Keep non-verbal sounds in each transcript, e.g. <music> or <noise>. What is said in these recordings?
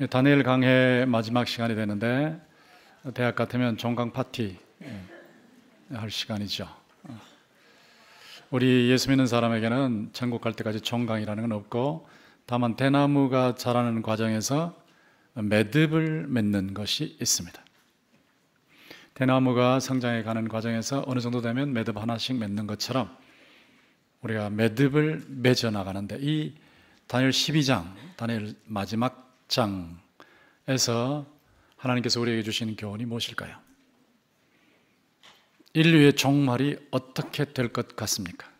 예, 다니엘 강해 마지막 시간이 되는데 대학 같으면 종강 파티 예, 할 시간이죠. 우리 예수 믿는 사람에게는 천국 갈 때까지 종강이라는 건 없고 다만 대나무가 자라는 과정에서 매듭을 맺는 것이 있습니다. 대나무가 성장해 가는 과정에서 어느 정도 되면 매듭 하나씩 맺는 것처럼 우리가 매듭을 맺어 나가는데 이 다니엘 12장, 다니엘 마지막 장에서 하나님께서 우리에게 주시는 교훈이 무엇일까요? 인류의 종말이 어떻게 될 것 같습니까?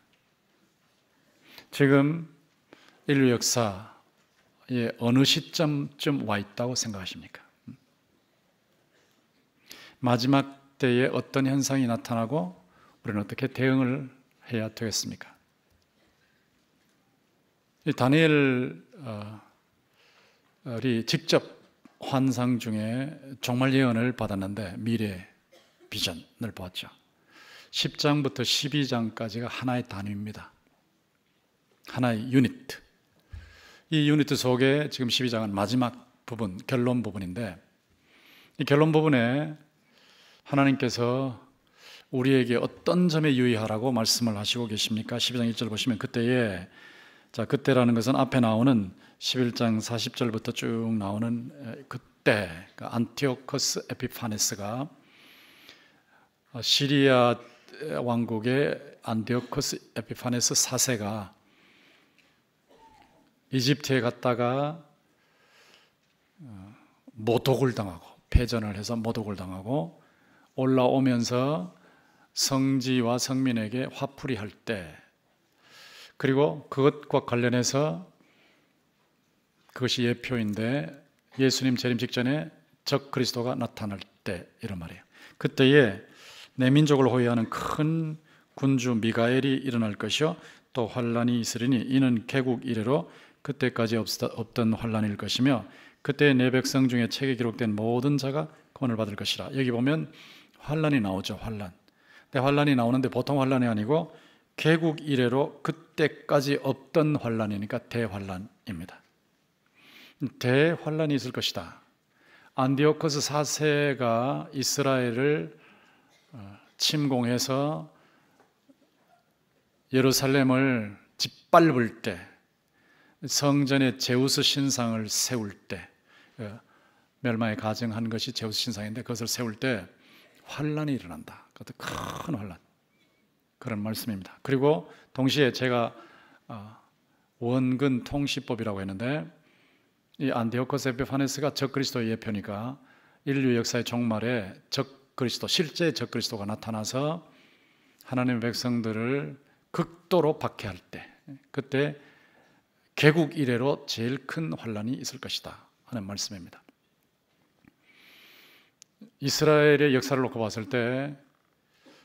지금 인류 역사의 어느 시점쯤 와 있다고 생각하십니까? 마지막 때에 어떤 현상이 나타나고 우리는 어떻게 대응을 해야 되겠습니까? 이 다니엘 어, 우리 직접 환상 중에 정말 예언을 받았는데 미래 비전을 보았죠. 10장부터 12장까지가 하나의 단위입니다. 하나의 유닛. 이 유닛 속에 지금 12장은 마지막 부분, 결론 부분인데 이 결론 부분에 하나님께서 우리에게 어떤 점에 유의하라고 말씀을 하시고 계십니까? 12장 1절 보시면 그때에 자, 그때라는 것은 앞에 나오는 11장 40절부터 쭉 나오는 그때 그 안티오커스 에피파네스가 어, 시리아 왕국의 안티오커스 에피파네스 4세가 이집트에 갔다가 어, 모독을 당하고 패전을 해서 모독을 당하고 올라오면서 성지와 성민에게 화풀이 할때 그리고 그것과 관련해서 그것이 예표인데 예수님 재림 직전에 적 그리스도가 나타날 때 이런 말이에요. 그때에 내 민족을 호위하는 큰 군주 미가엘이 일어날 것이요 또 환란이 있으리니 이는 개국 이래로 그때까지 없던 환란일 것이며 그때 내 백성 중에 책에 기록된 모든 자가 권을 받을 것이라. 여기 보면 환란이 나오죠. 환란. 근데 환란이 나오는데 보통 환란이 아니고 개국 이래로 그때까지 없던 환란이니까 대환란입니다. 대환란이 있을 것이다. 안디오커스 4세가 이스라엘을 어, 침공해서 예루살렘을 짓밟을 때 성전에 제우스 신상을 세울 때 어, 멸망에 가증한 것이 제우스 신상인데 그것을 세울 때 환란이 일어난다. 그것도 큰 환란. 그런 말씀입니다. 그리고 동시에 제가 어, 원근 통시법이라고 했는데 이 안디오코스 에피파네스가 적그리스도의 예표니까 인류 역사의 종말에 적그리스도 실제 적그리스도가 나타나서 하나님의 백성들을 극도로 박해할 때 그때 개국 이래로 제일 큰 환란이 있을 것이다 하는 말씀입니다. 이스라엘의 역사를 놓고 봤을 때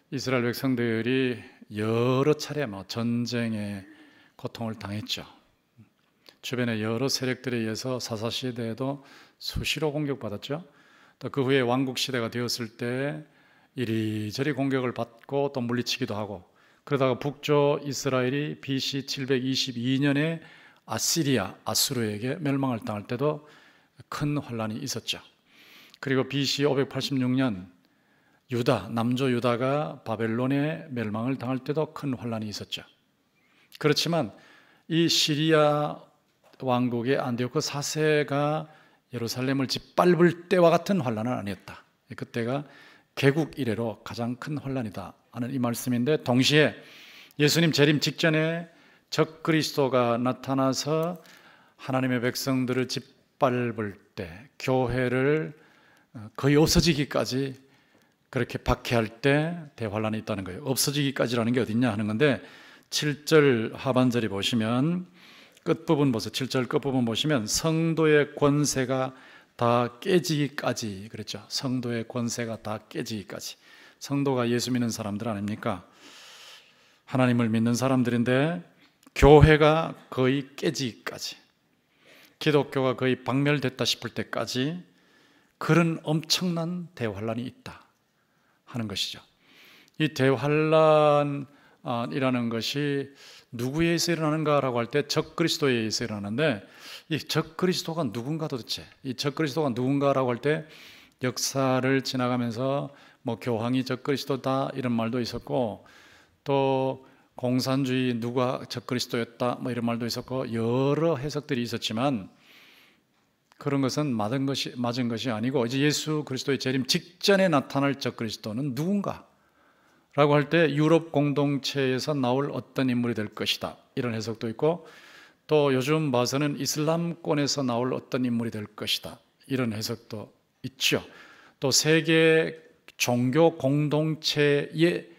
이스라엘 백성들이 여러 차례 뭐 전쟁에 고통을 당했죠. 주변의 여러 세력들에 의해서 사사시대에도 수시로 공격받았죠. 또 그 후에 왕국시대가 되었을 때 이리저리 공격을 받고 또 물리치기도 하고 그러다가 북조 이스라엘이 BC 722년에 아시리아, 아수르에게 멸망을 당할 때도 큰 혼란이 있었죠. 그리고 BC 586년 유다, 남조 유다가 바벨론에 멸망을 당할 때도 큰 혼란이 있었죠. 그렇지만 이 시리아, 왕국의 안디오크 사세가 예루살렘을 짓밟을 때와 같은 환란은 아니었다. 그때가 개국 이래로 가장 큰 환란이다 하는 이 말씀인데 동시에 예수님 재림 직전에 적 그리스도가 나타나서 하나님의 백성들을 짓밟을 때 교회를 어, 거의 없어지기까지 그렇게 박해할 때 대환란이 있다는 거예요. 없어지기까지라는 게 어딨냐 하는 건데 7절 하반절이 보시면 끝부분 보세요. 7절 끝부분 보시면 성도의 권세가 다 깨지기까지 그랬죠. 성도의 권세가 다 깨지기까지. 성도가 예수 믿는 사람들 아닙니까? 하나님을 믿는 사람들인데 교회가 거의 깨지기까지 기독교가 거의 박멸됐다 싶을 때까지 그런 엄청난 대환란이 있다 하는 것이죠. 이 대환란이라는 것이 누구의 에예일어나는가라고할 때 적그리스도의 에예일어나는데이 적그리스도가 누군가 도대체 이 적그리스도가 누군가라고 할 때 역사를 지나가면서 뭐 교황이 적그리스도다 이런 말도 있었고 또 공산주의 누가 적그리스도였다 뭐 이런 말도 있었고 여러 해석들이 있었지만 그런 것은 맞은 것이 맞은 것이 아니고 이제 예수 그리스도의 재림 직전에 나타날 적그리스도는 누군가 라고 할 때 유럽 공동체에서 나올 어떤 인물이 될 것이다. 이런 해석도 있고 또 요즘 봐서는 이슬람권에서 나올 어떤 인물이 될 것이다. 이런 해석도 있죠. 또 세계 종교 공동체의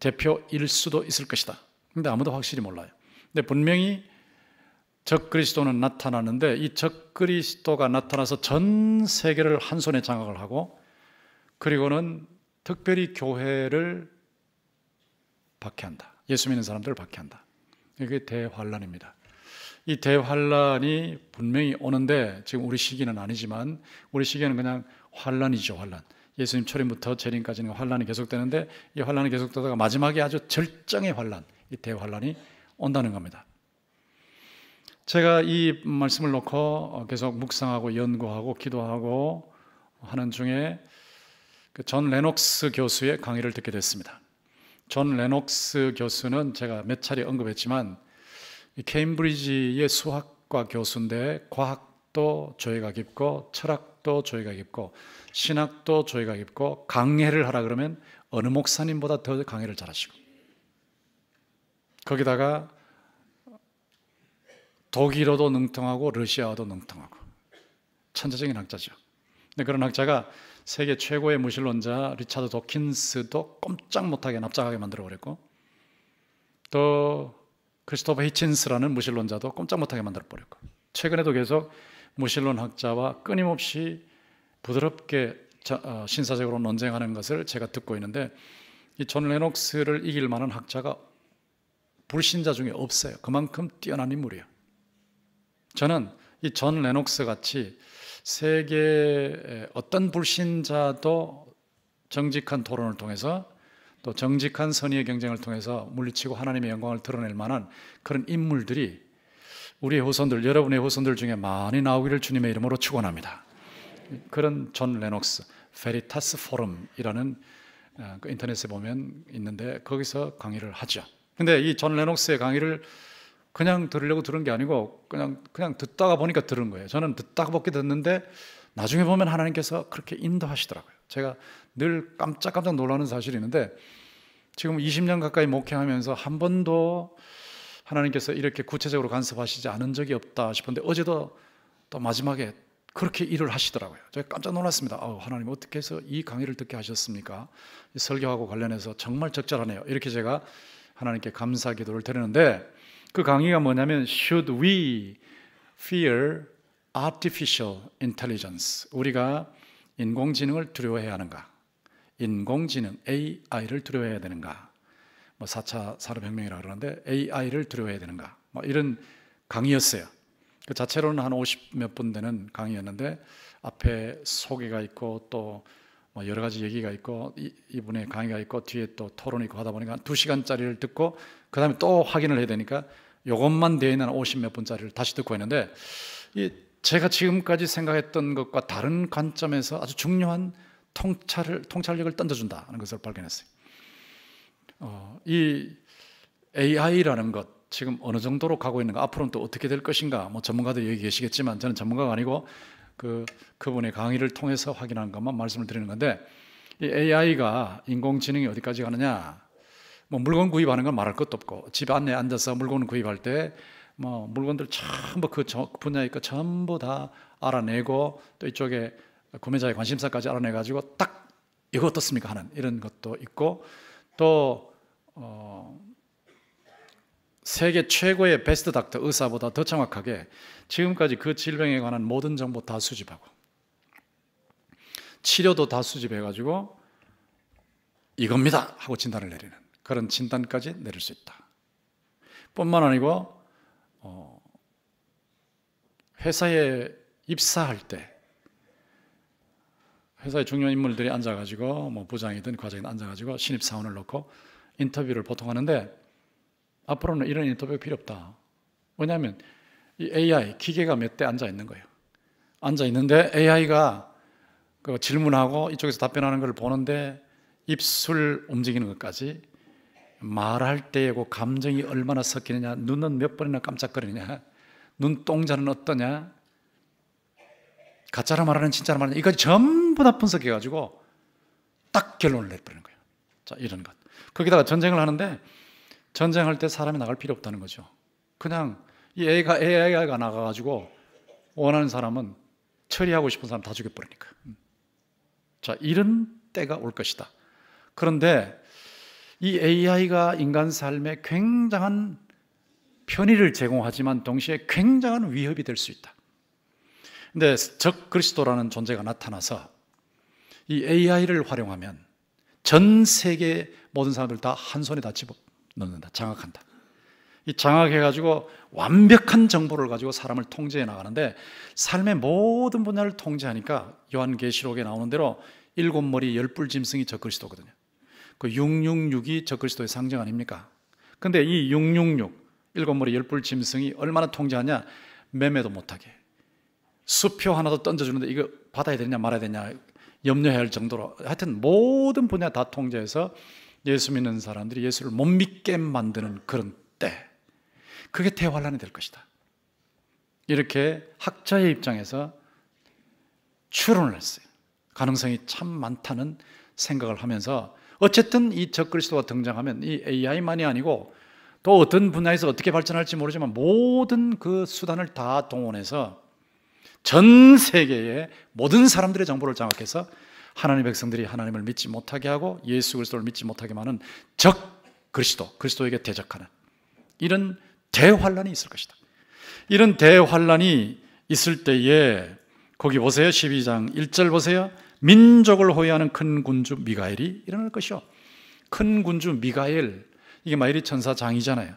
대표일 수도 있을 것이다. 근데 아무도 확실히 몰라요. 근데 분명히 적그리스도는 나타나는데 이 적그리스도가 나타나서 전 세계를 한 손에 장악을 하고 그리고는 특별히 교회를 박해한다. 예수 믿는 사람들을 박해한다. 이게 대환란입니다. 이 대환란이 분명히 오는데 지금 우리 시기는 아니지만 우리 시기는 그냥 환란이죠, 환란. 예수님 초림부터 재림까지는 환란이 계속되는데 이 환란이 계속되다가 마지막에 아주 절정의 환란, 이 대환란이 온다는 겁니다. 제가 이 말씀을 놓고 계속 묵상하고 연구하고 기도하고 하는 중에 전 그 레녹스 교수의 강의를 듣게 됐습니다. 존 레녹스 교수는 제가 몇 차례 언급했지만 케임브리지의 수학과 교수인데 과학도 조예가 깊고 철학도 조예가 깊고 신학도 조예가 깊고 강해를 하라 그러면 어느 목사님보다 더 강해를 잘하시고 거기다가 독일어도 능통하고 러시아어도 능통하고 천재적인 학자죠. 그런 학자가 세계 최고의 무신론자 리차드 도킨스도 꼼짝 못하게 납작하게 만들어 버렸고 또 크리스토퍼 히친스라는 무신론자도 꼼짝 못하게 만들어 버렸고 최근에도 계속 무신론 학자와 끊임없이 부드럽게 어, 신사적으로 논쟁하는 것을 제가 듣고 있는데 이 존 레녹스를 이길 만한 학자가 불신자 중에 없어요. 그만큼 뛰어난 인물이에요. 저는 이전 레녹스 같이 세계 어떤 불신자도 정직한 토론을 통해서 또 정직한 선의의 경쟁을 통해서 물리치고 하나님의 영광을 드러낼 만한 그런 인물들이 우리의 후손들, 여러분의 후손들 중에 많이 나오기를 주님의 이름으로 축원합니다. 그런 존 레녹스 페리타스 포럼이라는 어, 그 인터넷에 보면 있는데 거기서 강의를 하죠. 근데 이 존 레녹스의 강의를 그냥 들으려고 들은 게 아니고 그냥 그냥 듣다가 보니까 들은 거예요. 저는 듣다가 보게 듣는데 나중에 보면 하나님께서 그렇게 인도하시더라고요. 제가 늘 깜짝깜짝 놀라는 사실이 있는데 지금 20년 가까이 목회하면서 한 번도 하나님께서 이렇게 구체적으로 간섭하시지 않은 적이 없다 싶은데 어제도 또 마지막에 그렇게 일을 하시더라고요. 제가 깜짝 놀랐습니다. 아우, 하나님 어떻게 해서 이 강의를 듣게 하셨습니까? 설교하고 관련해서 정말 적절하네요. 이렇게 제가 하나님께 감사 기도를 드리는데 그 강의가 뭐냐면 Should we fear artificial intelligence? 우리가 인공지능을 두려워해야 하는가? 인공지능 AI를 두려워해야 되는가? 뭐 4차 산업혁명이라 고 그러는데 AI를 두려워해야 되는가? 뭐 이런 강의였어요. 그 자체로는 한50몇분 되는 강의였는데 앞에 소개가 있고 또뭐 여러 가지 얘기가 있고 이, 분의 강의가 있고 뒤에 또 토론이 있고 하다 보니까 2 시간짜리를 듣고 그 다음에 또 확인을 해야 되니까 이것만 되어 있는 50몇 분짜리를 다시 듣고 했는데 이 제가 지금까지 생각했던 것과 다른 관점에서 아주 중요한 통찰을, 통찰력을 던져준다 하는 것을 발견했어요. 어, 이 AI라는 것, 지금 어느 정도로 가고 있는가, 앞으로는 또 어떻게 될 것인가, 뭐전문가들 여기 계시겠지만 저는 전문가가 아니고 그 그분의 강의를 통해서 확인한 것만 말씀을 드리는 건데 이 AI가 인공지능이 어디까지 가느냐? 뭐 물건 구입하는 건 말할 것도 없고 집 안에 앉아서 물건 구입할 때뭐 물건들 전부 그, 그 분야의 거 전부 다 알아내고 또 이쪽에 구매자의 관심사까지 알아내가지고 딱 이거 어떻습니까 하는 이런 것도 있고 또 어, 세계 최고의 베스트 닥터 의사보다 더 정확하게 지금까지 그 질병에 관한 모든 정보 다 수집하고 치료도 다 수집해가지고 이겁니다 하고 진단을 내리는 그런 진단까지 내릴 수 있다. 뿐만 아니고 어, 회사에 입사할 때 회사의 중요한 인물들이 앉아가지고 뭐 부장이든 과장이든 앉아가지고 신입 사원을 놓고 인터뷰를 보통 하는데 앞으로는 이런 인터뷰 필요 없다. 왜냐하면 이 AI 기계가 몇 대 앉아 있는 거예요. 앉아 있는데 AI가 그 질문하고 이쪽에서 답변하는 걸 보는데 입술 움직이는 것까지 말할 때고 그 감정이 얼마나 섞이느냐, 눈은 몇 번이나 깜짝거리느냐, 눈동자는 어떠냐, 가짜로 말하는 진짜로 말하는 이거 전부 다 분석해가지고 딱 결론을 내버리는 거예요. 자, 이런 것. 거기다가 전쟁을 하는데 전쟁할 때 사람이 나갈 필요 없다는 거죠. 그냥 이 AI가, AI가 나가가지고 원하는 사람은 처리하고 싶은 사람 다 죽여버리니까. 음. 자, 이런 때가 올 것이다. 그런데 이 AI가 인간 삶에 굉장한 편의를 제공하지만 동시에 굉장한 위협이 될 수 있다. 근데 적 그리스도라는 존재가 나타나서 이 AI를 활용하면 전 세계 모든 사람들 다 한 손에 다 집어 넣는다. 장악한다. 이 장악해가지고 완벽한 정보를 가지고 사람을 통제해 나가는데 삶의 모든 분야를 통제하니까 요한계시록에 나오는 대로 일곱 머리 열불 짐승이 적그리스도거든요. 그 666이 적그리스도의 상징 아닙니까? 근데 이 666, 일곱 머리 열불 짐승이 얼마나 통제하냐? 매매도 못하게. 수표 하나도 던져주는데 이거 받아야 되냐 말아야 되냐 염려해야 할 정도로 하여튼 모든 분야 다 통제해서 예수 믿는 사람들이 예수를 못 믿게 만드는 그런 때 그게 대환란이 될 것이다. 이렇게 학자의 입장에서 추론을 했어요. 가능성이 참 많다는 생각을 하면서 어쨌든 이 적그리스도가 등장하면 이 AI만이 아니고 또 어떤 분야에서 어떻게 발전할지 모르지만 모든 그 수단을 다 동원해서 전 세계의 모든 사람들의 정보를 장악해서 하나님의 백성들이 하나님을 믿지 못하게 하고 예수 그리스도를 믿지 못하게 하는 적 그리스도, 그리스도에게 대적하는 이런 대환란이 있을 것이다. 이런 대환란이 있을 때에 거기 보세요. 12장 1절 보세요. 민족을 호위하는 큰 군주 미가엘이 일어날 것이요. 큰 군주 미가엘. 이게 마일리 천사장이잖아요.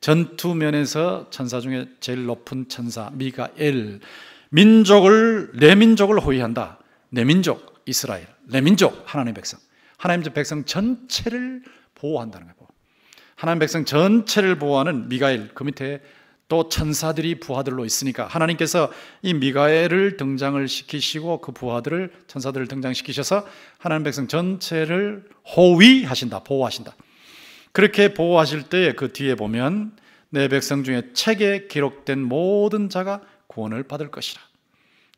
전투면에서 천사 중에 제일 높은 천사 미가엘. 민족을 내 민족을 호위한다. 내 민족. 이스라엘, 내 민족, 하나님 백성. 하나님 백성 전체를 보호한다는 거예요. 하나님 백성 전체를 보호하는 미가엘, 그 밑에 또 천사들이 부하들로 있으니까 하나님께서 이 미가엘을 등장을 시키시고 그 부하들을 천사들을 등장시키셔서 하나님 백성 전체를 호위하신다, 보호하신다. 그렇게 보호하실 때 그 뒤에 보면 내 백성 중에 책에 기록된 모든 자가 구원을 받을 것이라.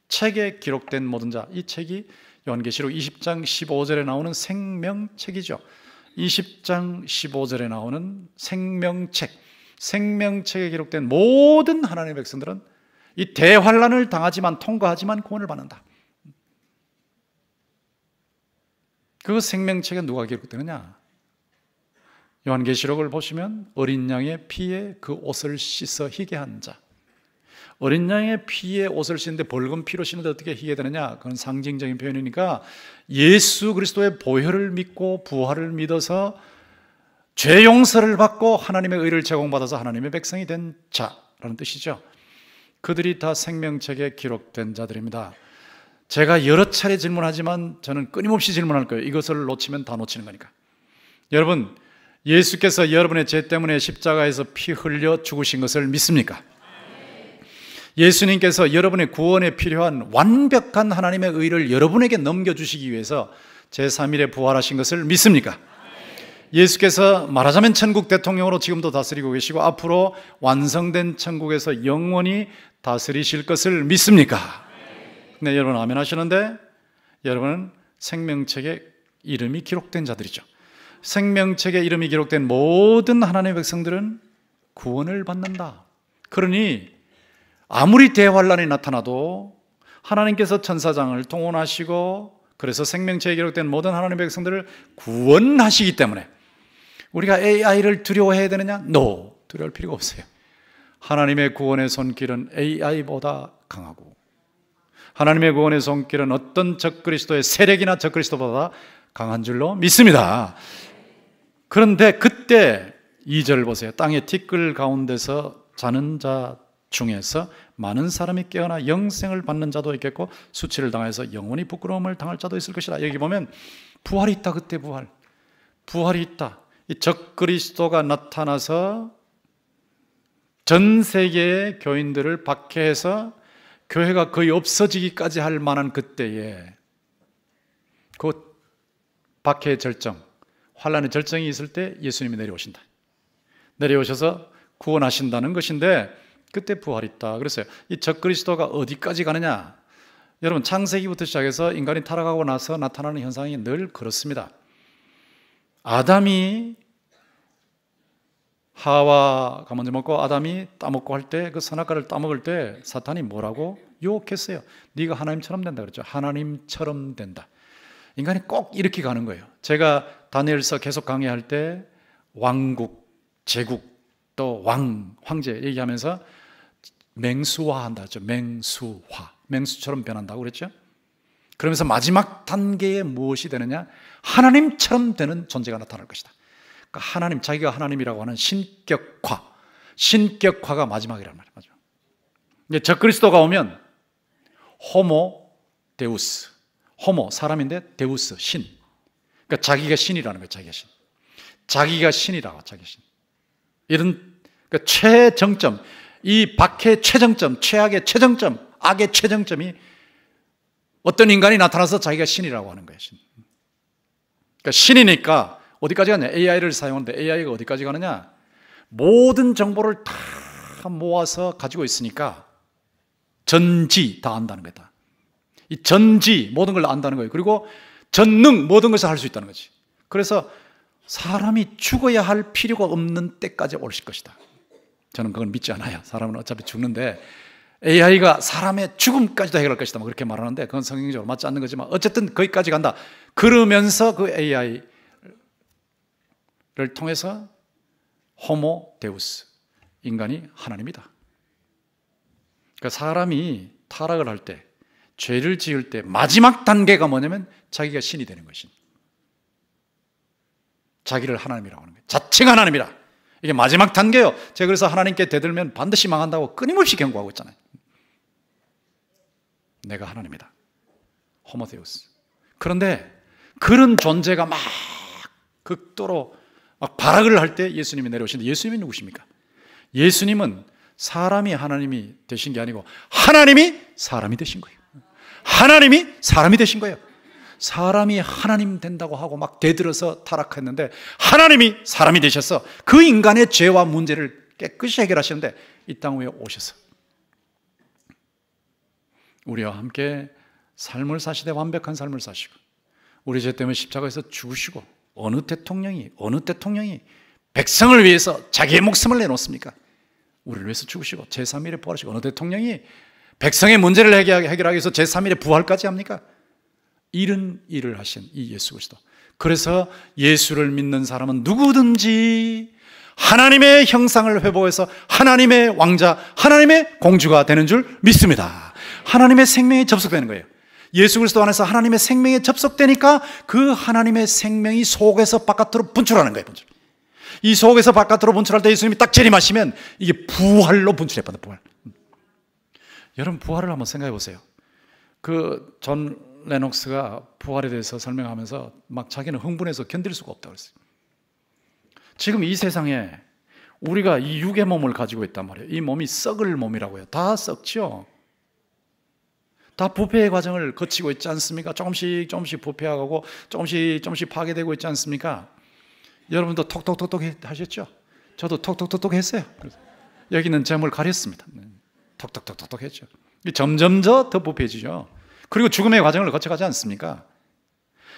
책에 기록된 모든 자, 이 책이 요한계시록 20장 15절에 나오는 생명책이죠. 20장 15절에 나오는 생명책, 생명책에 기록된 모든 하나님의 백성들은 이 대환란을 당하지만 통과하지만 구원을 받는다. 그 생명책에 누가 기록되느냐? 요한계시록을 보시면 어린 양의 피에 그 옷을 씻어 희게 한 자. 어린 양의 피에 옷을 신는데 벌금 피로 신는데 어떻게 희게 되느냐? 그건 상징적인 표현이니까 예수 그리스도의 보혈을 믿고 부활을 믿어서 죄 용서를 받고 하나님의 의를 제공받아서 하나님의 백성이 된 자라는 뜻이죠. 그들이 다 생명책에 기록된 자들입니다. 제가 여러 차례 질문하지만 저는 끊임없이 질문할 거예요. 이것을 놓치면 다 놓치는 거니까. 여러분, 예수께서 여러분의 죄 때문에 십자가에서 피 흘려 죽으신 것을 믿습니까? 예수님께서 여러분의 구원에 필요한 완벽한 하나님의 의를 여러분에게 넘겨주시기 위해서 제3일에 부활하신 것을 믿습니까? 예수께서 말하자면 천국 대통령으로 지금도 다스리고 계시고 앞으로 완성된 천국에서 영원히 다스리실 것을 믿습니까? 네, 여러분 아멘 하시는데 여러분은 생명책에 이름이 기록된 자들이죠. 생명책에 이름이 기록된 모든 하나님의 백성들은 구원을 받는다. 그러니 아무리 대환란이 나타나도 하나님께서 천사장을 동원하시고 그래서 생명체에 기록된 모든 하나님의 백성들을 구원하시기 때문에 우리가 AI를 두려워해야 되느냐? No. 두려울 필요가 없어요. 하나님의 구원의 손길은 AI보다 강하고 하나님의 구원의 손길은 어떤 적그리스도의 세력이나 적그리스도보다 강한 줄로 믿습니다. 그런데 그때 2절 보세요. 땅의 티끌 가운데서 자는 자 중에서 많은 사람이 깨어나 영생을 받는 자도 있겠고 수치를 당해서 영원히 부끄러움을 당할 자도 있을 것이라. 여기 보면 부활이 있다 그때 부활. 부활이 있다. 이 적그리스도가 나타나서 전 세계의 교인들을 박해해서 교회가 거의 없어지기까지 할 만한 그때에 그 박해의 절정, 환란의 절정이 있을 때 예수님이 내려오신다. 내려오셔서 구원하신다는 것인데 그때 부활했다. 그랬어요. 이 적그리스도가 어디까지 가느냐? 여러분 창세기부터 시작해서 인간이 타락하고 나서 나타나는 현상이 늘 그렇습니다. 아담이 하와가 먼저 먹고 아담이 따먹고 할 때 그 선악과를 따먹을 때 사탄이 뭐라고 유혹했어요. 네가 하나님처럼 된다 그랬죠. 하나님처럼 된다. 인간이 꼭 이렇게 가는 거예요. 제가 다니엘서 계속 강의할 때 왕국, 제국, 또 왕, 황제 얘기하면서 맹수화한다죠. 맹수화. 맹수처럼 변한다고 그랬죠? 그러면서 마지막 단계에 무엇이 되느냐? 하나님처럼 되는 존재가 나타날 것이다. 그러니까 하나님, 자기가 하나님이라고 하는 신격화. 신격화가 마지막이란 말이에요. 마 이제 적그리스도가 오면 호모 데우스. 호모 사람인데 데우스 신. 그러니까 자기가 신이라는 거예 자기가 신. 자기가 신이라고 자기 신. 이런 그러니까 최정점 이박해 최정점, 최악의 최정점, 악의 최정점이 어떤 인간이 나타나서 자기가 신이라고 하는 거예요, 신. 그러니까 신이니까 어디까지 가냐? AI를 사용하는데 AI가 어디까지 가느냐? 모든 정보를 다 모아서 가지고 있으니까 전지 다 안다는 거다. 이 전지 모든 걸 안다는 거예요. 그리고 전능 모든 것을 할 수 있다는 거지. 그래서 사람이 죽어야 할 필요가 없는 때까지 오실 것이다. 저는 그건 믿지 않아요. 사람은 어차피 죽는데 AI가 사람의 죽음까지도 해결할 것이다. 뭐 그렇게 말하는데 그건 성경적으로 맞지 않는 거지만 어쨌든 거기까지 간다. 그러면서 그 AI를 통해서 호모 데우스 인간이 하나님이다. 그러니까 사람이 타락을 할 때, 죄를 지을 때 마지막 단계가 뭐냐면 자기가 신이 되는 것입니다. 자기를 하나님이라고 하는 거예요. 자칭 하나님이라. 이게 마지막 단계요. 제가 그래서 하나님께 대들면 반드시 망한다고 끊임없이 경고하고 있잖아요. 내가 하나님이다. 호모데우스. 그런데 그런 존재가 막 극도로 막 발악을 할 때 예수님이 내려오시는데 예수님이 누구십니까? 예수님은 사람이 하나님이 되신 게 아니고 하나님이 사람이 되신 거예요. 하나님이 사람이 되신 거예요. 사람이 하나님 된다고 하고 막 대들어서 타락했는데 하나님이 사람이 되셔서 그 인간의 죄와 문제를 깨끗이 해결하시는데 이 땅 위에 오셔서 우리와 함께 삶을 사시되 완벽한 삶을 사시고 우리 죄 때문에 십자가에서 죽으시고 어느 대통령이 어느 대통령이 백성을 위해서 자기의 목숨을 내놓습니까? 우리를 위해서 죽으시고 제3일에 부활하시고 어느 대통령이 백성의 문제를 해결하기 위해서 제3일에 부활까지 합니까? 이런 일을 하신 이 예수 그리스도. 그래서 예수를 믿는 사람은 누구든지 하나님의 형상을 회복해서 하나님의 왕자, 하나님의 공주가 되는 줄 믿습니다. 하나님의 생명이 접속되는 거예요. 예수 그리스도 안에서 하나님의 생명에 접속되니까 그 하나님의 생명이 속에서 바깥으로 분출하는 거예요, 분출. 이 속에서 바깥으로 분출할 때 예수님이 딱 재림하시면 이게 부활로 분출해 버려 부활. 여러분 부활을 한번 생각해 보세요. 그전 레녹스가 부활에 대해서 설명하면서 막 자기는 흥분해서 견딜 수가 없다고 그랬어요. 지금 이 세상에 우리가 이 육의 몸을 가지고 있단 말이에요. 이 몸이 썩을 몸이라고 요다 썩죠? 다 부패의 과정을 거치고 있지 않습니까? 조금씩 조금씩 부패하고 조금씩 조금씩 파괴되고 있지 않습니까? 여러분도 톡톡톡톡 하셨죠? 저도 톡톡톡톡 했어요. 여기는 제물 가렸습니다. 네. 톡톡톡톡 했죠. 점점 더 부패해지죠. 그리고 죽음의 과정을 거쳐가지 않습니까?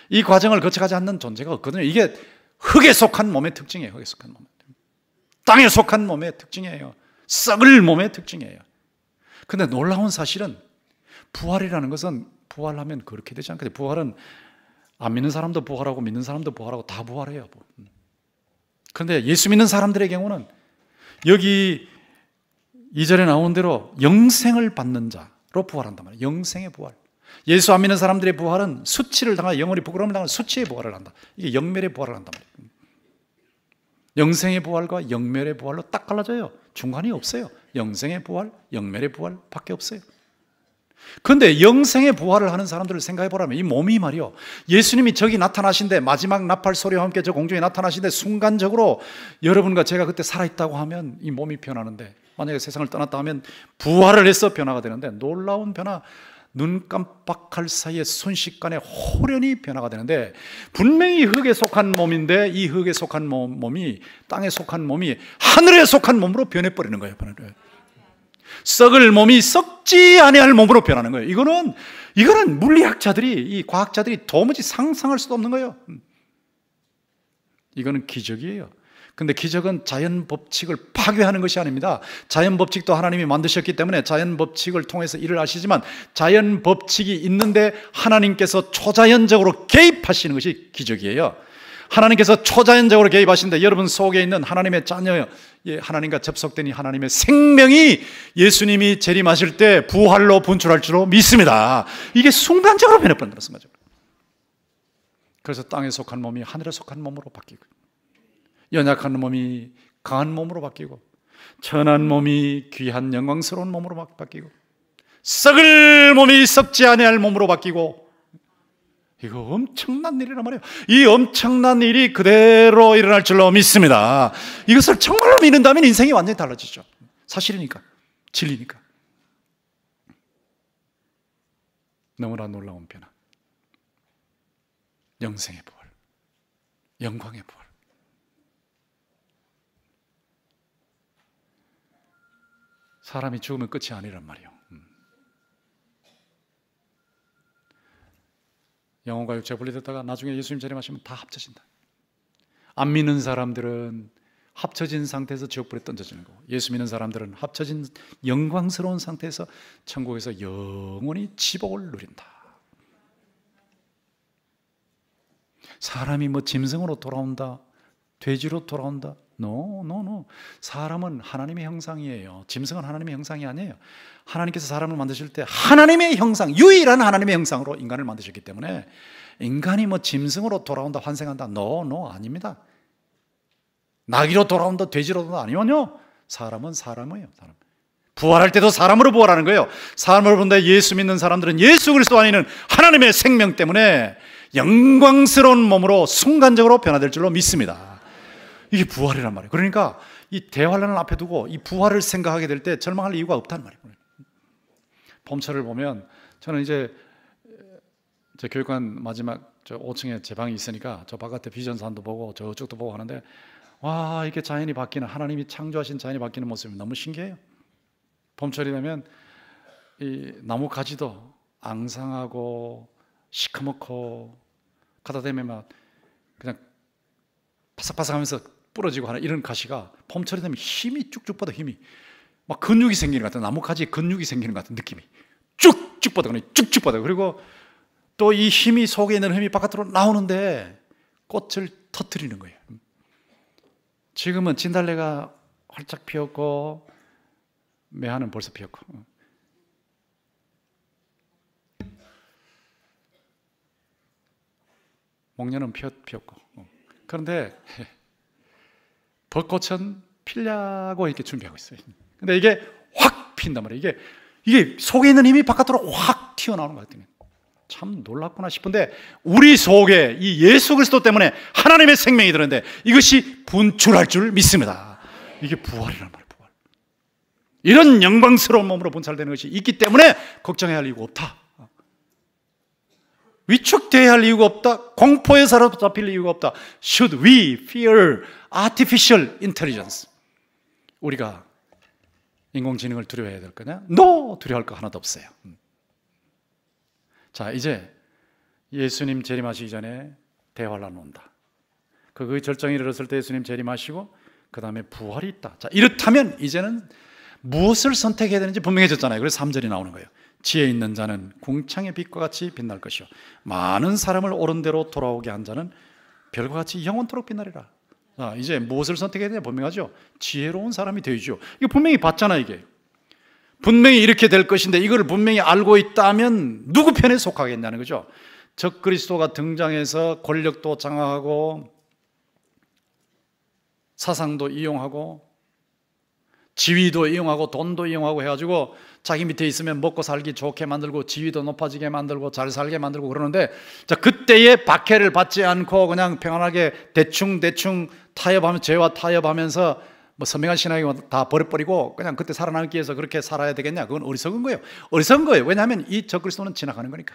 이 과정을 거쳐가지 않는 존재가 없거든요. 이게 흙에 속한 몸의 특징이에요. 흙에 속한 몸. 땅에 속한 몸의 특징이에요. 썩을 몸의 특징이에요. 근데 놀라운 사실은 부활이라는 것은 부활하면 그렇게 되지 않거든요. 부활은 안 믿는 사람도 부활하고 믿는 사람도 부활하고 다 부활해요. 그런데 뭐. 예수 믿는 사람들의 경우는 여기 이절에 나온 대로 영생을 받는 자로 부활한단 말이에요. 영생의 부활. 예수 안 믿는 사람들의 부활은 수치를 당한 영원히 부끄러움을 당한 수치의 부활을 한다. 이게 영멸의 부활을 한단 말이에요. 영생의 부활과 영멸의 부활로 딱 갈라져요. 중간이 없어요. 영생의 부활, 영멸의 부활밖에 없어요. 그데 영생의 부활을 하는 사람들을 생각해 보라면 이 몸이 말이요. 예수님이 저기 나타나신데 마지막 나팔 소리와 함께 저 공중에 나타나신데 순간적으로 여러분과 제가 그때 살아있다고 하면 이 몸이 변하는데 만약에 세상을 떠났다 하면 부활을 해서 변화가 되는데 놀라운 변화 눈 깜빡할 사이에 순식간에 홀연히 변화가 되는데 분명히 흙에 속한 몸인데 이 흙에 속한 몸, 이 땅에 속한 몸이 하늘에 속한 몸으로 변해버리는 거예요. 썩을 몸이 썩지 아니할 몸으로 변하는 거예요. 이거는 이거는 물리학자들이 이 과학자들이 도무지 상상할 수도 없는 거예요. 음. 이거는 기적이에요. 근데 기적은 자연 법칙을 파괴하는 것이 아닙니다. 자연 법칙도 하나님이 만드셨기 때문에 자연 법칙을 통해서 일을 하시지만 자연 법칙이 있는데 하나님께서 초자연적으로 개입하시는 것이 기적이에요. 하나님께서 초자연적으로 개입하신데 여러분 속에 있는 하나님의 자녀, 예, 하나님과 접속되니 하나님의 생명이 예수님이 재림하실 때 부활로 분출할 줄로 믿습니다. 이게 순간적으로 변해버린다 말씀하죠. 그래서 땅에 속한 몸이 하늘에 속한 몸으로 바뀌고 연약한 몸이 강한 몸으로 바뀌고 천한 몸이 귀한 영광스러운 몸으로 바뀌고 썩을 몸이 썩지 아니할 몸으로 바뀌고 이거 엄청난 일이란 말이에요. 이 엄청난 일이 그대로 일어날 줄로 믿습니다. 이것을 정말로 믿는다면 인생이 완전히 달라지죠. 사실이니까. 진리니까. 너무나 놀라운 변화. 영생의 부활. 영광의 부활. 사람이 죽으면 끝이 아니란 말이에요. 음. 영혼과 육체 분리됐다가 나중에 예수님 재림하시면 다 합쳐진다. 안 믿는 사람들은 합쳐진 상태에서 지옥불에 던져지는 거고 예수 믿는 사람들은 합쳐진 영광스러운 상태에서 천국에서 영원히 지복을 누린다. 사람이 뭐 짐승으로 돌아온다, 돼지로 돌아온다, No, n 사람은 하나님의 형상이에요. 짐승은 하나님의 형상이 아니에요. 하나님께서 사람을 만드실 때 하나님의 형상, 유일한 하나님의 형상으로 인간을 만드셨기 때문에 인간이 뭐 짐승으로 돌아온다, 환생한다. No, no, 아닙니다. 나귀로 돌아온다, 돼지로 돌아온다. 아니면요. 사람은 사람이에요. 사람. 부활할 때도 사람으로 부활하는 거예요. 사람으로 본다 예수 믿는 사람들은 예수 그리스도 안에 는 하나님의 생명 때문에 영광스러운 몸으로 순간적으로 변화될 줄로 믿습니다. 이게 부활이란 말이에요. 그러니까 이 대환란을 앞에 두고 이 부활을 생각하게 될 때 절망할 이유가 없다는 말이에요. 봄철을 보면 저는 이제 제 교육관 마지막 저 5층에 제 방이 있으니까 저 바깥에 비전산도 보고 저쪽도 보고 하는데 와 이렇게 자연이 바뀌는 하나님이 창조하신 자연이 바뀌는 모습이 너무 신기해요. 봄철이 되면 이 나무 가지도 앙상하고 시커멓고 가다대면 막 그냥 바삭바삭하면서 부러지고 하는 이런 가시가 봄철이 되면 힘이 쭉쭉 뻗어 힘이 막 근육이 생기는 것 같은 나뭇 가지에 근육이 생기는 것 같은 느낌이 쭉쭉 뻗어가네 쭉쭉 뻗어 그리고 또 이 힘이 속에 있는 힘이 바깥으로 나오는데 꽃을 터트리는 거예요. 지금은 진달래가 활짝 피었고 매화는 벌써 피었고 목련은 피었, 피었고 그런데 벚꽃은 필려고 이렇게 준비하고 있어요. 근데 이게 확 핀단 말이에요. 이게, 이게 속에 있는 힘이 바깥으로 확 튀어나오는 것 같아요. 참 놀랍구나 싶은데 우리 속에 이 예수 그리스도 때문에 하나님의 생명이 드는데 이것이 분출할 줄 믿습니다. 이게 부활이란 말이에요. 부활. 이런 영광스러운 몸으로 본살되는 것이 있기 때문에 걱정해야 할 이유가 없다. 위축돼야 할 이유가 없다. 공포에 사로잡힐 이유가 없다. Should we fear artificial intelligence? 우리가 인공지능을 두려워해야 될 거냐? No! 두려워할 거 하나도 없어요. 음. 자, 이제 예수님 재림하시기 전에 대화를 나눈다. 그의 절정이 이르렀을 때 예수님 재림하시고 그 다음에 부활이 있다. 자, 이렇다면 이제는 무엇을 선택해야 되는지 분명해졌잖아요. 그래서 3절이 나오는 거예요. 지혜 있는 자는 궁창의 빛과 같이 빛날 것이요 많은 사람을 옳은 대로 돌아오게 한 자는 별과 같이 영원토록 빛나리라. 자, 이제 무엇을 선택해야 되냐 분명하죠. 지혜로운 사람이 되죠. 이거 분명히 봤잖아 이게. 분명히 이렇게 될 것인데 이걸 분명히 알고 있다면 누구 편에 속하겠냐는 거죠. 적 그리스도가 등장해서 권력도 장악하고 사상도 이용하고 지위도 이용하고 돈도 이용하고 해가지고 자기 밑에 있으면 먹고 살기 좋게 만들고 지위도 높아지게 만들고 잘 살게 만들고 그러는데 자 그때의 박해를 받지 않고 그냥 평안하게 대충 대충 타협하면 죄와 타협하면서 뭐 선명한 신앙이 뭐 다 버려버리고 그냥 그때 살아남기 위해서 그렇게 살아야 되겠냐 그건 어리석은 거예요 어리석은 거예요 왜냐하면 이 적그리스도는 지나가는 거니까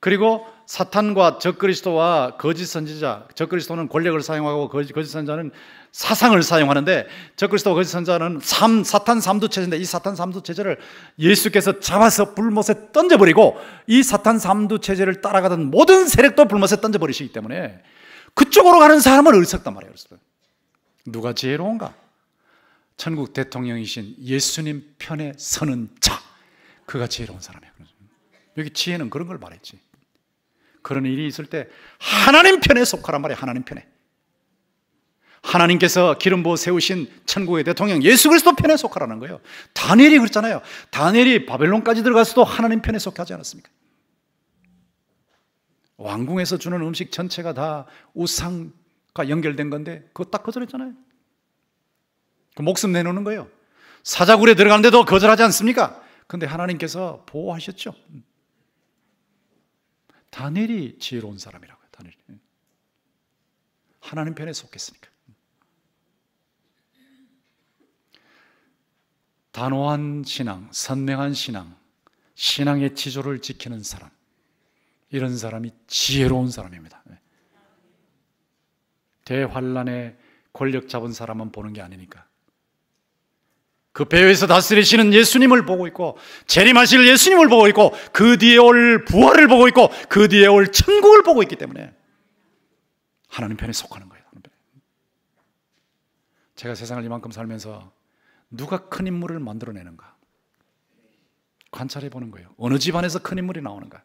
그리고 사탄과 적그리스도와 거짓 선지자 적그리스도는 권력을 사용하고 거짓, 선지자는 사상을 사용하는데 저그리스도 거짓 선자는 삼, 사탄 삼두체제인데 이 사탄 삼두체제를 예수께서 잡아서 불못에 던져버리고 이 사탄 삼두체제를 따라가던 모든 세력도 불못에 던져버리시기 때문에 그쪽으로 가는 사람은 을석단 말이에요. 을석. 누가 지혜로운가? 천국 대통령이신 예수님 편에 서는 자. 그가 지혜로운 사람이에요. 여기 지혜는 그런 걸 말했지. 그런 일이 있을 때 하나님 편에 속하란 말이에요. 하나님 편에. 하나님께서 기름 부어 세우신 천국의 대통령 예수 그리스도 편에 속하라는 거예요. 다니엘이 그랬잖아요. 다니엘이 바벨론까지 들어가서도 하나님 편에 속하지 않았습니까? 왕궁에서 주는 음식 전체가 다 우상과 연결된 건데 그거 딱 거절했잖아요. 그 목숨 내놓는 거예요. 사자굴에 들어가는데도 거절하지 않습니까? 근데 하나님께서 보호하셨죠. 다니엘이 지혜로운 사람이라고요. 다니엘. 하나님 편에 속했으니까. 단호한 신앙, 선명한 신앙, 신앙의 지조를 지키는 사람. 이런 사람이 지혜로운 사람입니다. 네. 대환란에 권력 잡은 사람만 보는 게 아니니까. 그 배후에서 다스리시는 예수님을 보고 있고 재림하실 예수님을 보고 있고 그 뒤에 올 부활을 보고 있고 그 뒤에 올 천국을 보고 있기 때문에 하나님 편에 속하는 거예요. 제가 세상을 이만큼 살면서 누가 큰 인물을 만들어내는가? 관찰해 보는 거예요. 어느 집안에서 큰 인물이 나오는가?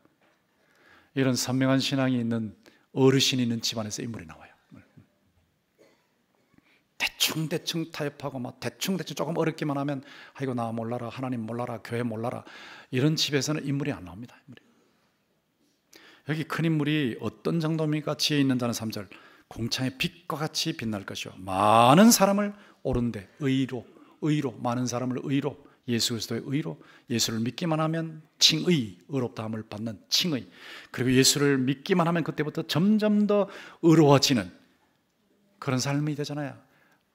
이런 선명한 신앙이 있는 어르신이 있는 집안에서 인물이 나와요. 대충 대충 타협하고 막 대충 대충 조금 어렵기만 하면 아이고 나 몰라라 하나님 몰라라 교회 몰라라 이런 집에서는 인물이 안 나옵니다. 인물이. 여기 큰 인물이 어떤 정도입니까? 지혜 있는 자는 3절 공창의 빛과 같이 빛날 것이요 많은 사람을 오른데 의로 의로 많은 사람을 의로 예수 그리스도의 의로 예수를 믿기만 하면 칭의 의롭다함을 받는 칭의 그리고 예수를 믿기만 하면 그때부터 점점 더 의로워지는 그런 삶이 되잖아요.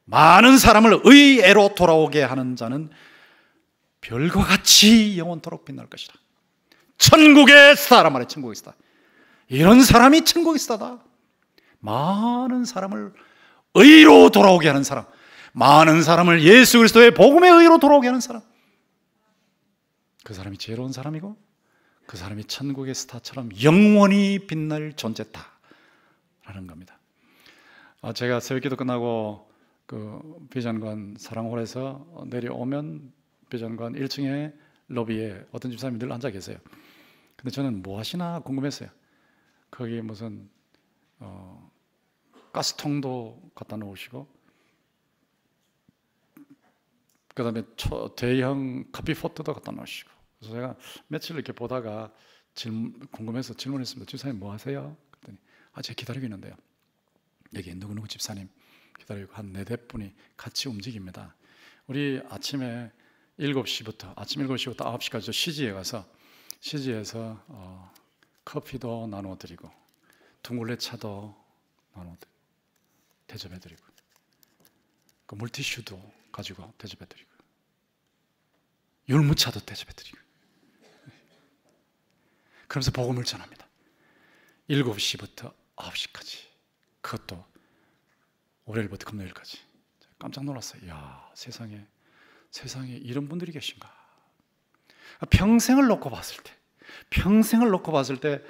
많은 사람을 의애로 돌아오게 하는 자는 별과 같이 영원토록 빛날 것이다. 천국의 스타라 말해 천국의 스타. 이런 사람이 천국의 스타다. 많은 사람을 의로 돌아오게 하는 사람. 많은 사람을 예수 그리스도의 복음의 의로 돌아오게 하는 사람. 그 사람이 제로운 사람이고 그 사람이 천국의 스타처럼 영원히 빛날 존재다. 라는 겁니다. 아, 제가 새벽기도 끝나고 그 비전관 사랑홀에서 내려오면 비전관 1층에 로비에 어떤 집사님이 늘 앉아 계세요. 근데 저는 뭐 하시나 궁금했어요. 거기 무슨 어, 가스통도 갖다 놓으시고 그 다음에 대형 커피 포트도 갖다 놓으시고. 그래서 제가 며칠 이렇게 보다가 질문, 궁금해서 질문했습니다. 집사님 뭐 하세요? 그랬더니, 아, 제가 기다리고 있는데요. 여기 누구누구 집사님 기다리고 한 네 대 분이 같이 움직입니다. 우리 아침에 7시부터, 아침 7시부터 9시까지 시지에 가서, 시지에서 어, 커피도 나눠드리고, 둥글레 차도 나눠드리고, 대접해드리고, 그 물티슈도 가지고 대접해 드리고 율무차도 대접해 드리고 그러면서 복음을 전합니다. 7시부터 9시까지 그것도 월요일부터 금요일까지 깜짝 놀랐어요. 야 세상에 세상에 이런 분들이 계신가. 평생을 놓고 봤을 때, 평생을 놓고 봤을 때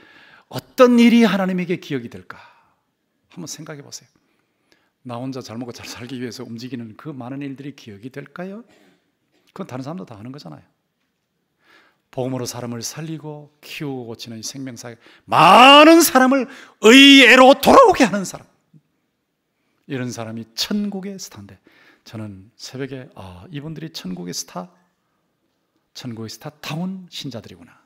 어떤 일이 하나님에게 기억이 될까? 한번 생각해 보세요. 나 혼자 잘 먹고 잘 살기 위해서 움직이는 그 많은 일들이 기억이 될까요? 그건 다른 사람도 다 하는 거잖아요. 복음으로 사람을 살리고 키우고 고치는 생명사역, 많은 사람을 의외로 돌아오게 하는 사람. 이런 사람이 천국의 스타인데, 저는 새벽에, 아, 이분들이 천국의 스타? 천국의 스타다운 신자들이구나.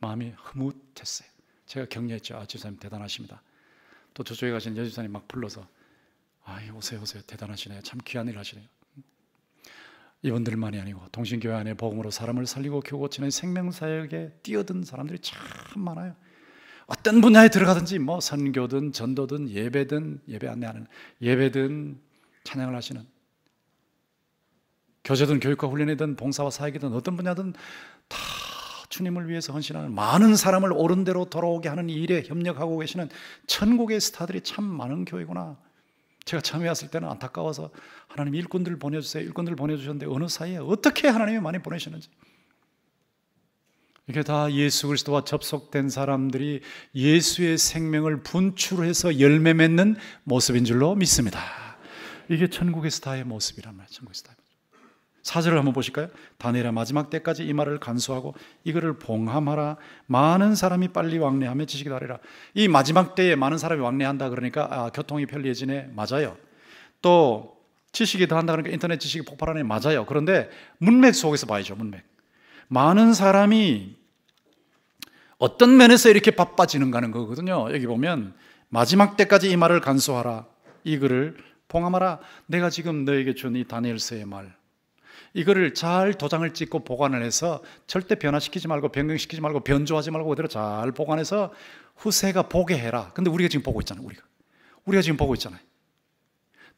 마음이 흐뭇했어요. 제가 격려했죠. 아, 집사님 대단하십니다. 또 저쪽에 가신 여집사님 막 불러서 아, 이 오세요, 오세요. 대단하시네요. 참 귀한 일 하시네요. 이분들만이 아니고 동신교회 안에 복음으로 사람을 살리고 키우고치는 생명사역에 뛰어든 사람들이 참 많아요. 어떤 분야에 들어가든지 뭐 선교든 전도든 예배든 예배 안내하는 예배든 찬양을 하시는 교제든 교육과 훈련이든 봉사와 사역이든 어떤 분야든 다 주님을 위해서 헌신하는 많은 사람을 옳은 대로 돌아오게 하는 일에 협력하고 계시는 천국의 스타들이 참 많은 교회구나 제가 처음에 왔을 때는 안타까워서 하나님 일꾼들 보내주세요. 일꾼들 보내주셨는데 어느 사이에 어떻게 하나님이 많이 보내셨는지. 이게 다 예수 그리스도와 접속된 사람들이 예수의 생명을 분출해서 열매 맺는 모습인 줄로 믿습니다. 이게 천국의 스타의 모습이란 말이에요. 천국의 스타입니다. 사절을 한번 보실까요? 다니엘아 마지막 때까지 이 말을 간수하고 이거를 봉함하라. 많은 사람이 빨리 왕래하며 지식이 다리라. 이 마지막 때에 많은 사람이 왕래한다 그러니까 아, 교통이 편리해지네. 맞아요. 또 지식이 더한다 그러니까 인터넷 지식이 폭발하네. 맞아요. 그런데 문맥 속에서 봐야죠. 문맥. 많은 사람이 어떤 면에서 이렇게 바빠지는가는 거거든요. 여기 보면 마지막 때까지 이 말을 간수하라. 이 글을 봉함하라. 내가 지금 너에게 준 이 다니엘서의 말. 이거를 잘 도장을 찍고 보관을 해서 절대 변화시키지 말고 변경시키지 말고 변조하지 말고 그대로 잘 보관해서 후세가 보게 해라. 근데 우리가 지금 보고 있잖아요. 우리가. 우리가 지금 보고 있잖아요.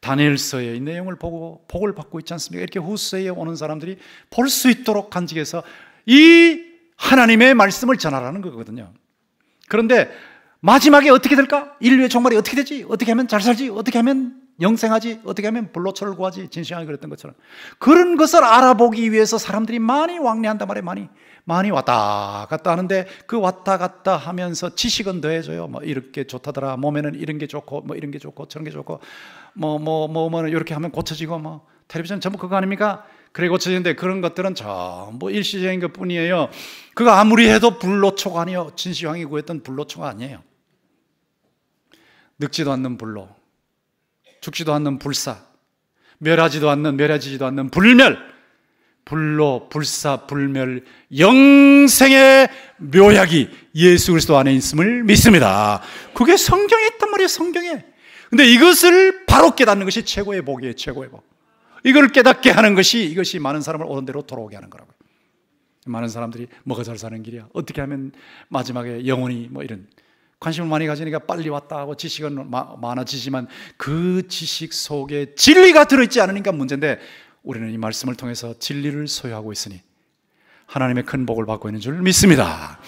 다니엘서의 내용을 보고 복을 받고 있지 않습니까? 이렇게 후세에 오는 사람들이 볼 수 있도록 간직해서 이 하나님의 말씀을 전하라는 거거든요. 그런데 마지막에 어떻게 될까? 인류의 종말이 어떻게 되지? 어떻게 하면 잘 살지? 어떻게 하면 영생하지 어떻게 하면 불로초를 구하지 진실하게 그랬던 것처럼 그런 것을 알아보기 위해서 사람들이 많이 왕래한단 말이에요 많이 많이 왔다 갔다 하는데 그 왔다 갔다 하면서 지식은 더해줘요 뭐 이렇게 좋다더라 몸에는 이런 게 좋고 뭐 이런 게 좋고 저런 게 좋고 뭐 뭐 뭐 뭐, 뭐, 이렇게 하면 고쳐지고 뭐 텔레비전 전부 그거 아닙니까? 그래 고쳐지는데 그런 것들은 전부 일시적인 것 뿐이에요 그거 아무리 해도 불로초가 아니요 진시황이 구했던 불로초가 아니에요 늙지도 않는 불로 죽지도 않는 불사, 멸하지도 않는 멸하지지도 않는 불멸, 불로 불사 불멸 영생의 묘약이 예수 그리스도 안에 있음을 믿습니다. 그게 성경에 있단 말이에요, 성경에. 근데 이것을 바로 깨닫는 것이 최고의 복이에요, 최고의 복. 이걸 깨닫게 하는 것이 이것이 많은 사람을 옳은 대로 돌아오게 하는 거라고요. 많은 사람들이 뭐가 잘 사는 길이야. 어떻게 하면 마지막에 영원히뭐 이런 관심을 많이 가지니까 빨리 왔다 하고 지식은 많아지지만 그 지식 속에 진리가 들어있지 않으니까 문제인데 우리는 이 말씀을 통해서 진리를 소유하고 있으니 하나님의 큰 복을 받고 있는 줄 믿습니다.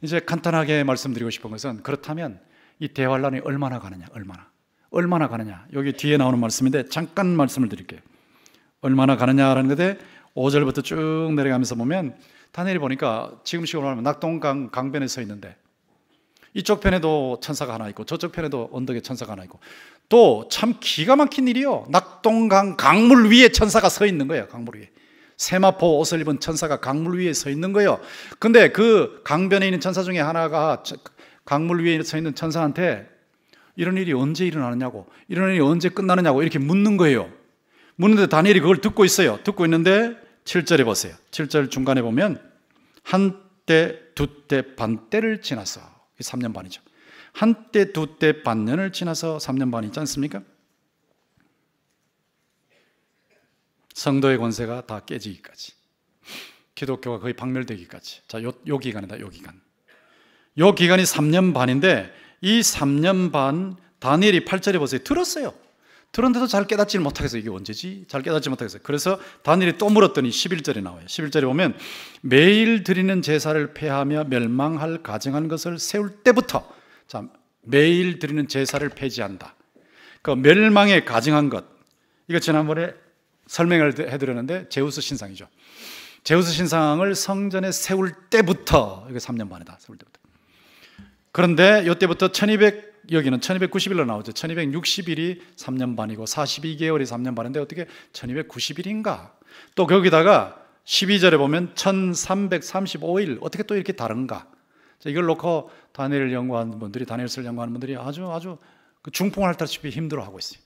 이제 간단하게 말씀드리고 싶은 것은 그렇다면 이대활란이 얼마나 가느냐, 얼마나. 얼마나 가느냐. 여기 뒤에 나오는 말씀인데 잠깐 말씀을 드릴게요. 얼마나 가느냐라는 것에 5절부터 쭉 내려가면서 보면 다니엘이 보니까 지금 시간으로 하면 낙동강 강변에 서 있는데 이쪽 편에도 천사가 하나 있고 저쪽 편에도 언덕에 천사가 하나 있고 또 참 기가 막힌 일이요. 낙동강 강물 위에 천사가 서 있는 거예요. 강물 위에. 세마포 옷을 입은 천사가 강물 위에 서 있는 거예요. 근데 그 강변에 있는 천사 중에 하나가 강물 위에 서 있는 천사한테 이런 일이 언제 일어나느냐고, 이런 일이 언제 끝나느냐고 이렇게 묻는 거예요. 묻는데 다니엘이 그걸 듣고 있어요. 듣고 있는데 7절에 보세요. 7절 중간에 보면 한때, 두때, 반때를 지났어. 3년 그 반이죠. 한때, 두 때, 반년을 지나서 3년 반이 있지 않습니까? 성도의 권세가 다 깨지기까지. 기독교가 거의 박멸되기까지. 자, 요, 요 기간이다, 요 기간. 요 기간이 3년 반인데, 이 3년 반, 다니엘이 8절에 보세요. 들었어요. 그런데도 잘깨닫지 못하겠어요. 이게 언제지? 잘 깨닫지 못하겠어요. 그래서 다니엘이 또 물었더니 11절에 나와요. 11절에 보면 매일 드리는 제사를 폐하며 멸망할 가증한 것을 세울 때부터 자, 매일 드리는 제사를 폐지한다. 그 멸망의 가증한 것. 이거 지난번에 설명을 해드렸는데 제우스 신상이죠. 제우스 신상을 성전에 세울 때부터 이게 3년 만이다 세울 때부터. 그런데 이때부터 1200 여기는 1291로 나오죠. 1260일이 3년 반이고 42개월이 3년 반인데 어떻게 1290일인가? 또 거기다가 12절에 보면 1335일 어떻게 또 이렇게 다른가? 이걸 놓고 다니엘을 연구하는 분들이 다니엘서를 연구하는 분들이 아주 아주 그 중풍을 핥다시피 힘들어하고 있어요.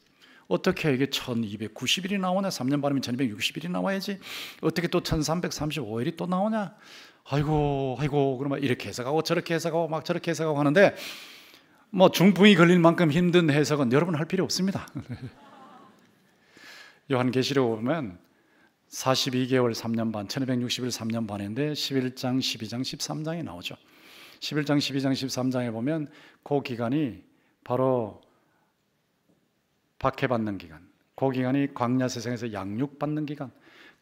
어떻게 이게 1290일이 나오냐? 3년 반이면 1260일이 나와야지. 어떻게 또 1335일이 또 나오냐? 아이고, 아이고, 그러면 이렇게 해석하고 저렇게 해석하고 막 저렇게 해석하고 하는데 뭐 중풍이 걸릴 만큼 힘든 해석은 여러분 할 필요 없습니다. <laughs> 요한계시록 보면 42개월 3년 반, 1560일 3년 반인데 11장, 12장, 13장에 나오죠. 11장, 12장, 13장에 보면 그 기간이 바로 박해받는 기간, 그 기간이 광야 세상에서 양육받는 기간,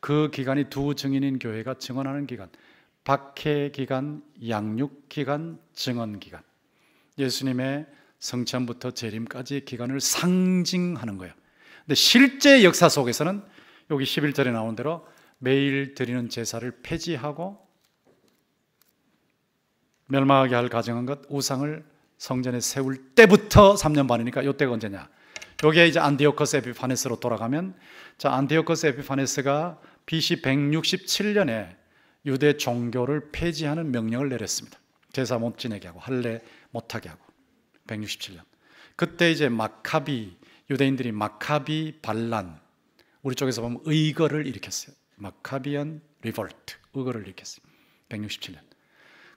그 기간이 두 증인인 교회가 증언하는 기간, 박해 기간, 양육 기간, 증언 기간. 예수님의 성찬부터 재림까지의 기간을 상징하는 거예요. 근데 실제 역사 속에서는 여기 11절에 나온 대로 매일 드리는 제사를 폐지하고 멸망하게 할 가정한 것 우상을 성전에 세울 때부터 3년 반이니까 이때가 언제냐? 여기 이제 안디오커스 에피파네스로 돌아가면 자 안디오커스 에피파네스가 BC 167년에 유대 종교를 폐지하는 명령을 내렸습니다. 제사 못 지내게 하고 할례 못하게 하고 167년 그때 이제 마카비 유대인들이 마카비 반란 우리 쪽에서 보면 의거를 일으켰어요 마카비언 리볼트 의거를 일으켰어요 167년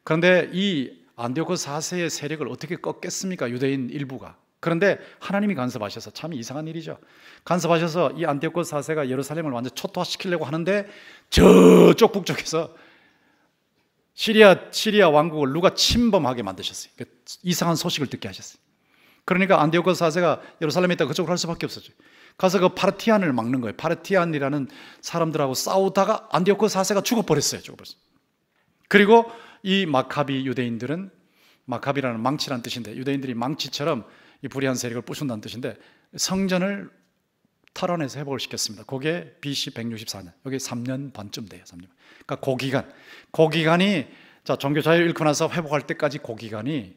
그런데 이안디오크 4세의 세력을 어떻게 꺾겠습니까 유대인 일부가 그런데 하나님이 간섭하셔서 참 이상한 일이죠. 간섭하셔서 이안디오크4세가 예루살렘을 완전 초토화시키려고 하는데 저쪽 북쪽에서 시리아, 시리아 왕국을 누가 침범하게 만드셨어요. 그 이상한 소식을 듣게 하셨어요. 그러니까 안디오코스 사세가 예루살렘에 있다 그쪽으로 할 수밖에 없었죠. 가서 그 파르티안을 막는 거예요. 파르티안이라는 사람들하고 싸우다가 안디오코스 사세가 죽어버렸어요. 죽어버렸어요. 그리고 이 마카비 유대인들은 마카비라는 망치란 뜻인데 유대인들이 망치처럼 이 불의한 세력을 부순다는 뜻인데 성전을 털어내서 회복을 시켰습니다. 그게 BC 164년. 여기 3년 반쯤 돼요. 3년. 그러니까 그 기간. 그 기간이 자, 종교 자유 잃고 나서 회복할 때까지 그 기간이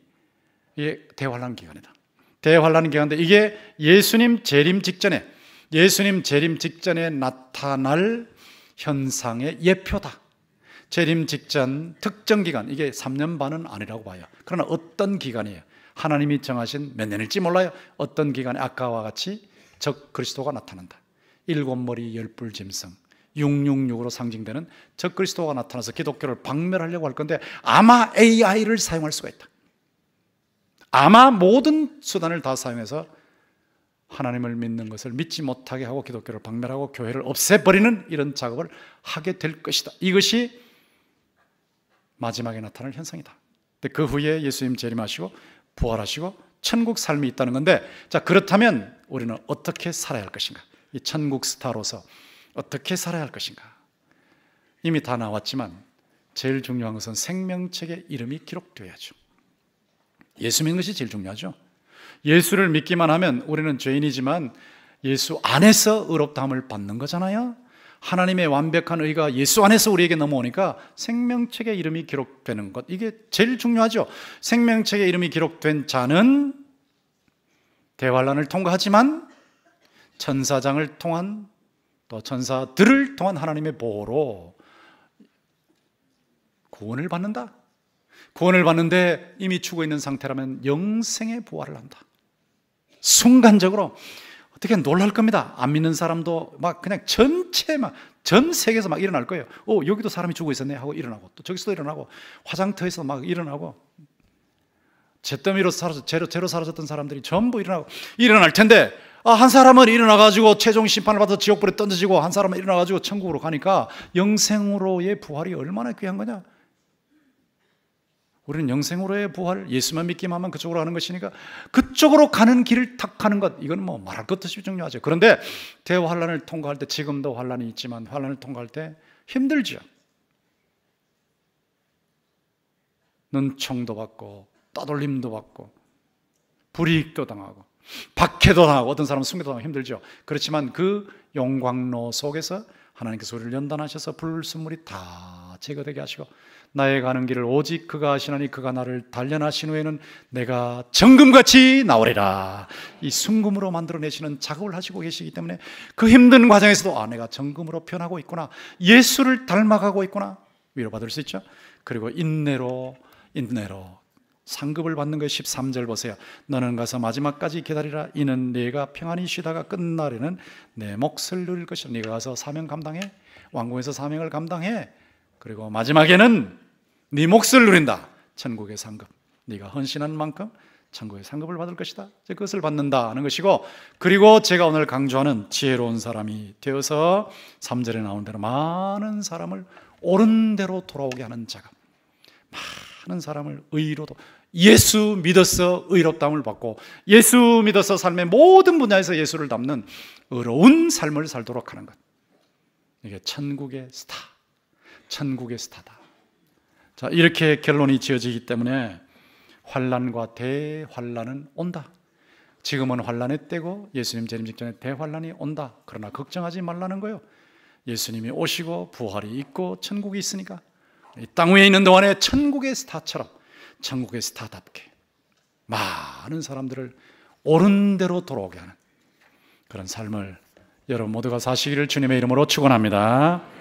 이 대환란 기간이다. 대환란 기간인데 이게 예수님 재림 직전에 예수님 재림 직전에 나타날 현상의 예표다. 재림 직전 특정 기간 이게 3년 반은 아니라고 봐요. 그러나 어떤 기간이에요? 하나님이 정하신 몇 년일지 몰라요. 어떤 기간에 아까와 같이 적 그리스도가 나타난다. 일곱 머리 열불 짐승 666으로 상징되는 적 그리스도가 나타나서 기독교를 박멸하려고 할 건데 아마 AI를 사용할 수가 있다. 아마 모든 수단을 다 사용해서 하나님을 믿는 것을 믿지 못하게 하고 기독교를 박멸하고 교회를 없애버리는 이런 작업을 하게 될 것이다. 이것이 마지막에 나타날 현상이다. 그 후에 예수님 재림하시고 부활하시고 천국 삶이 있다는 건데 자 그렇다면 우리는 어떻게 살아야 할 것인가? 이 천국 스타로서 어떻게 살아야 할 것인가? 이미 다 나왔지만 제일 중요한 것은 생명책의 이름이 기록되어야죠. 예수 믿는 것이 제일 중요하죠. 예수를 믿기만 하면 우리는 죄인이지만 예수 안에서 의롭다함을 받는 거잖아요. 하나님의 완벽한 의가 예수 안에서 우리에게 넘어오니까 생명책의 이름이 기록되는 것. 이게 제일 중요하죠. 생명책의 이름이 기록된 자는 대환란을 통과하지만 천사장을 통한 또 천사들을 통한 하나님의 보호로 구원을 받는다. 구원을 받는데 이미 죽어 있는 상태라면 영생의 부활을 한다. 순간적으로 어떻게 놀랄 겁니다. 안 믿는 사람도 막 그냥 전체 막 전 세계에서 막 일어날 거예요. 어, 여기도 사람이 죽어 있었네 하고 일어나고 또 저기서도 일어나고 화장터에서 막 일어나고 잿더미로 사라져, 죄로, 죄로 사라졌던 사람들이 전부 일어나고, 일어날 텐데, 아, 한 사람은 일어나가지고 최종 심판을 받아 지옥불에 던져지고, 한 사람은 일어나가지고 천국으로 가니까 영생으로의 부활이 얼마나 귀한 거냐? 우리는 영생으로의 부활, 예수만 믿기만 하면 그쪽으로 가는 것이니까 그쪽으로 가는 길을 탁 하는 것, 이건 뭐 말할 것도 없이 중요하죠. 그런데 대환란을 통과할 때 지금도 환란이 있지만 환란을 통과할 때 힘들죠. 눈총도 받고 따돌림도 받고 불이익도 당하고 박해도 당하고 어떤 사람은 숨기도 당하고 힘들죠. 그렇지만 그 영광로 속에서 하나님께서 우리를 연단하셔서 불순물이 다 제거되게 하시고 나의 가는 길을 오직 그가 하시나니 그가 나를 단련하신 후에는 내가 정금같이 나오리라 이 순금으로 만들어내시는 작업을 하시고 계시기 때문에 그 힘든 과정에서도 아 내가 정금으로 변하고 있구나 예수를 닮아가고 있구나 위로받을 수 있죠 그리고 인내로 인내로 상급을 받는 것이 13절 보세요. 너는 가서 마지막까지 기다리라. 이는 네가 평안히 쉬다가 끝날에는 내 몫을 누릴 것이라. 네가 가서 사명 감당해. 왕궁에서 사명을 감당해. 그리고 마지막에는 네 몫을 누린다. 천국의 상급. 네가 헌신한 만큼 천국의 상급을 받을 것이다. 그것을 받는다 하는 것이고 그리고 제가 오늘 강조하는 지혜로운 사람이 되어서 3절에 나온 대로 많은 사람을 옳은 대로 돌아오게 하는 자가 많은 사람을 의로도 예수 믿어서 의롭다함을 받고 예수 믿어서 삶의 모든 분야에서 예수를 담는 의로운 삶을 살도록 하는 것. 이게 천국의 스타. 천국의 스타다. 자, 이렇게 결론이 지어지기 때문에 환란과 대환란은 온다. 지금은 환란의 때고 예수님 재림 직전에 대환란이 온다. 그러나 걱정하지 말라는 거예요. 예수님이 오시고 부활이 있고 천국이 있으니까 땅 위에 있는 동안에 천국의 스타처럼 천국의 스타답게 많은 사람들을 옳은 대로 돌아오게 하는 그런 삶을 여러분 모두가 사시기를 주님의 이름으로 축원합니다.